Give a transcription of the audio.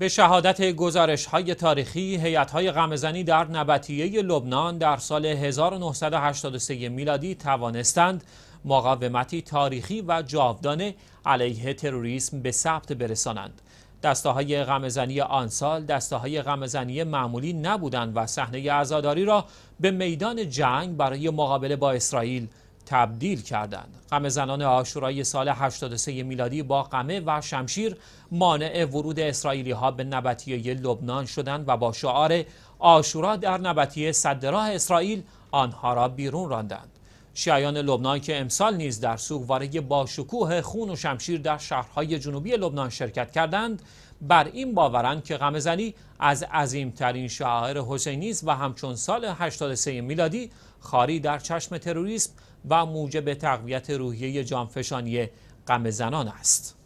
به شهادت گزارش های تاریخی هیئت های غمزنی در نبتیه لبنان در سال 1983 میلادی توانستند مقاومتی تاریخی و جاودانه علیه تروریسم به ثبت برسانند. دسته های غمزنی آن سال دسته های غمزنی معمولی نبودند و صحنه عزاداری را به میدان جنگ برای مقابله با اسرائیل تبدیل کردند غم زنان آشورایی سال 83 میلادی با قمه و شمشیر مانع ورود اسرائیلی ها به نبطیه لبنان شدند و با شعار آشورا در نبطیه صدراه اسرائیل آنها را بیرون راندند شیعیان لبنان که امسال نیز در سوگواره باشکوه خون و شمشیر در شهرهای جنوبی لبنان شرکت کردند بر این باورند که غمزنی از عظیمترین شعائر حسینی است و همچون سال 83 میلادی خاری در چشم تروریسم و موجب تقویت روحیه جانفشانی غمزنان است